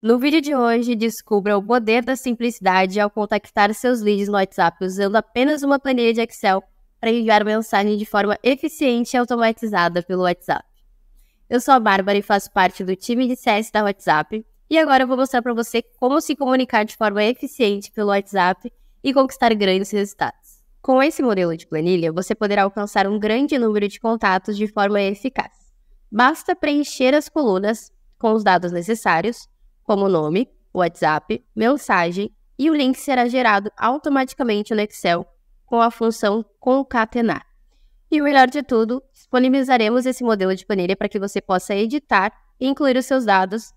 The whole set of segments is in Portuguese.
No vídeo de hoje, descubra o poder da simplicidade ao contactar seus leads no WhatsApp usando apenas uma planilha de Excel para enviar mensagem de forma eficiente e automatizada pelo WhatsApp. Eu sou a Bárbara e faço parte do time de CS da WhatsApp e agora eu vou mostrar para você como se comunicar de forma eficiente pelo WhatsApp e conquistar grandes resultados. Com esse modelo de planilha, você poderá alcançar um grande número de contatos de forma eficaz. Basta preencher as colunas com os dados necessários como nome, WhatsApp, mensagem, e o link será gerado automaticamente no Excel com a função concatenar. E o melhor de tudo, disponibilizaremos esse modelo de planilha para que você possa editar e incluir os seus dados,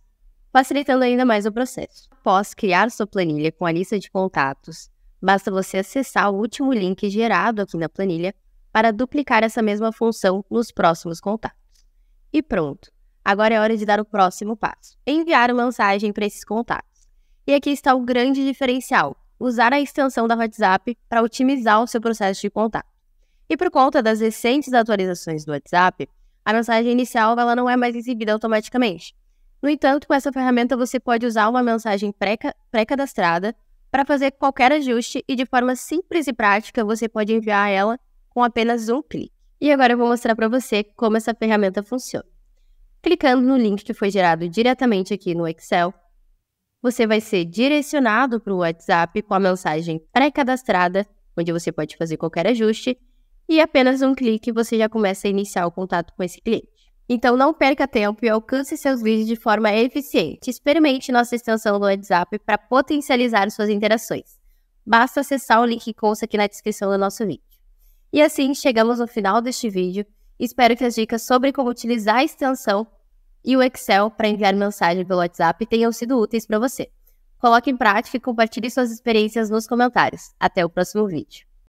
facilitando ainda mais o processo. Após criar sua planilha com a lista de contatos, basta você acessar o último link gerado aqui na planilha para duplicar essa mesma função nos próximos contatos. E pronto! Agora é hora de dar o próximo passo: enviar uma mensagem para esses contatos. E aqui está o grande diferencial: usar a extensão da WhatsApp para otimizar o seu processo de contato. E por conta das recentes atualizações do WhatsApp, a mensagem inicial ela não é mais exibida automaticamente. No entanto, com essa ferramenta você pode usar uma mensagem pré-cadastrada para fazer qualquer ajuste e de forma simples e prática você pode enviar ela com apenas um clique. E agora eu vou mostrar para você como essa ferramenta funciona. Clicando no link que foi gerado diretamente aqui no Excel, você vai ser direcionado para o WhatsApp com a mensagem pré-cadastrada, onde você pode fazer qualquer ajuste, e apenas um clique você já começa a iniciar o contato com esse cliente. Então não perca tempo e alcance seus leads de forma eficiente. Experimente nossa extensão do WhatsApp para potencializar suas interações. Basta acessar o link que consta aqui na descrição do nosso vídeo. E assim chegamos no final deste vídeo. Espero que as dicas sobre como utilizar a extensão e o Excel para enviar mensagem pelo WhatsApp tenham sido úteis para você. Coloque em prática e compartilhe suas experiências nos comentários. Até o próximo vídeo.